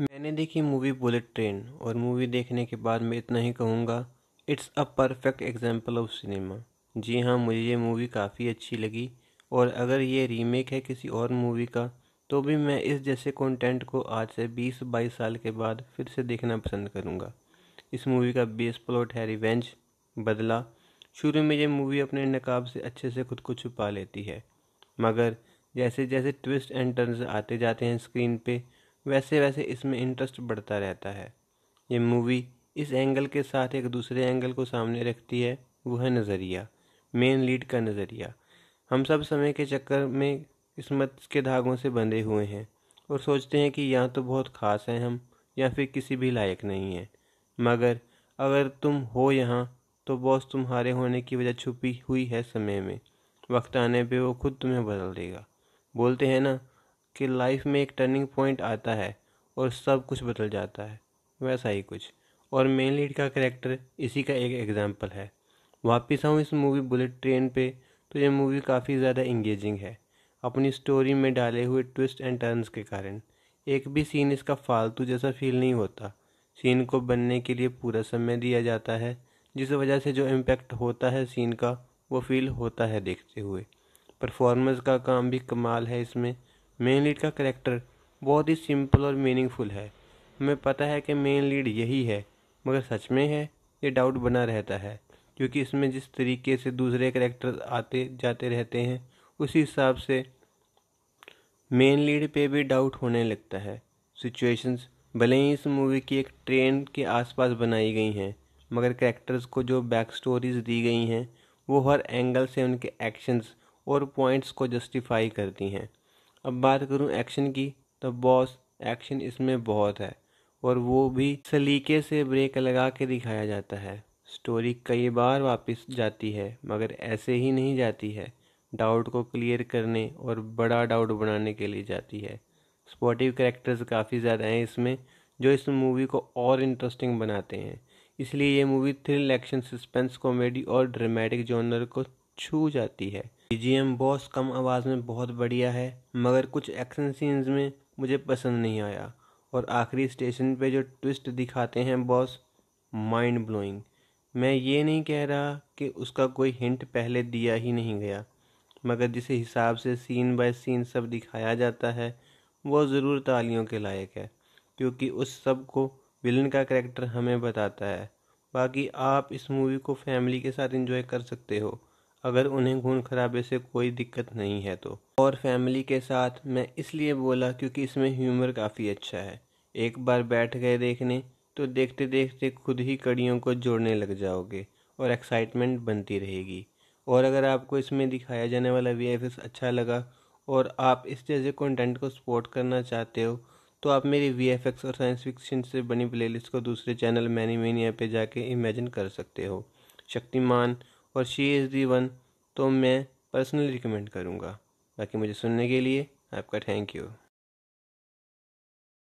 मैंने देखी movie bullet train और मूवी देखने के बाद मैं इतना ही कहूँगा it's a perfect example of cinema जी हाँ मुझे ये मूवी काफ़ी अच्छी लगी और अगर ये रीमेक है किसी और मूवी का तो भी मैं इस जैसे कंटेंट को आज से 20-22 साल के बाद फिर से देखना पसंद करूँगा इस मूवी का बेस प्लॉट है रिवेंज बदला शुरू में ये मूवी अपने नकाब से अच्छे से खुद को छुपा लेती है मगर जैसे जैसे ट्विस्ट एंड टर्न्स आते जाते हैं स्क्रीन पर वैसे वैसे इसमें इंटरेस्ट बढ़ता रहता है ये मूवी इस एंगल के साथ एक दूसरे एंगल को सामने रखती है वो है नज़रिया मेन लीड का नज़रिया हम सब समय के चक्कर में किस्मत के धागों से बंधे हुए हैं और सोचते हैं कि या तो बहुत ख़ास हैं हम या फिर किसी भी लायक नहीं है मगर अगर तुम हो यहाँ तो बॉस तुम्हारे होने की वजह छुपी हुई है समय में वक्त आने पे वो खुद तुम्हें बदल देगा बोलते हैं ना कि लाइफ में एक टर्निंग पॉइंट आता है और सब कुछ बदल जाता है वैसा ही कुछ और मेन लीड का करेक्टर इसी का एक एग्ज़ाम्पल है वापस आऊँ इस मूवी बुलेट ट्रेन पे तो ये मूवी काफ़ी ज़्यादा इंगेजिंग है अपनी स्टोरी में डाले हुए ट्विस्ट एंड टर्न्स के कारण एक भी सीन इसका फालतू जैसा फील नहीं होता सीन को बनने के लिए पूरा समय दिया जाता है जिस वजह से जो इम्पैक्ट होता है सीन का वो फील होता है देखते हुए परफॉर्मेंस का काम भी कमाल है इसमें मेन लीड का करेक्टर बहुत ही सिंपल और मीनिंगफुल है हमें पता है कि मेन लीड यही है मगर सच में है ये डाउट बना रहता है क्योंकि इसमें जिस तरीके से दूसरे करेक्टर आते जाते रहते हैं उसी हिसाब से मेन लीड पे भी डाउट होने लगता है सिचुएशंस भले ही इस मूवी की एक ट्रेन के आसपास बनाई गई हैं मगर कैरेक्टर्स को जो बैक स्टोरीज दी गई हैं वो हर एंगल से उनके एक्शंस और पॉइंट्स को जस्टिफाई करती हैं अब बात करूँ एक्शन की तो बॉस एक्शन इसमें बहुत है और वो भी सलीके से ब्रेक लगा के दिखाया जाता है स्टोरी कई बार वापस जाती है मगर ऐसे ही नहीं जाती है डाउट को क्लियर करने और बड़ा डाउट बनाने के लिए जाती है स्पोर्टिव करेक्टर्स काफ़ी ज़्यादा हैं इसमें जो इस मूवी को और इंटरेस्टिंग बनाते हैं इसलिए ये movie thrill action suspense comedy और ड्रामेटिक जॉनर को छू जाती है बीजीएम बॉस कम आवाज़ में बहुत बढ़िया है मगर कुछ एक्शन सीन्स में मुझे पसंद नहीं आया और आखिरी स्टेशन पे जो ट्विस्ट दिखाते हैं बॉस माइंड ब्लोइंग मैं ये नहीं कह रहा कि उसका कोई हिंट पहले दिया ही नहीं गया मगर जिस हिसाब से सीन बाय सीन सब दिखाया जाता है वो ज़रूर तालियों के लायक है क्योंकि उस सब को विलन का करेक्टर हमें बताता है बाकी आप इस मूवी को फैमिली के साथ एंजॉय कर सकते हो अगर उन्हें खून खराबे से कोई दिक्कत नहीं है तो और फैमिली के साथ मैं इसलिए बोला क्योंकि इसमें ह्यूमर काफ़ी अच्छा है एक बार बैठ गए देखने तो देखते देखते खुद ही कड़ियों को जोड़ने लग जाओगे और एक्साइटमेंट बनती रहेगी और अगर आपको इसमें दिखाया जाने वाला वी अच्छा लगा और आप इस जैसे कंटेंट को सपोर्ट करना चाहते हो तो आप मेरी वी एफ एक्स और साइंस फिक्शन से बनी प्लेलिस्ट को दूसरे चैनल मैनी मेनिया पे जाके इमेजिन कर सकते हो शक्तिमान और शी इज़ दी वन तो मैं पर्सनली रिकमेंड करूँगा बाकी मुझे सुनने के लिए आपका थैंक यू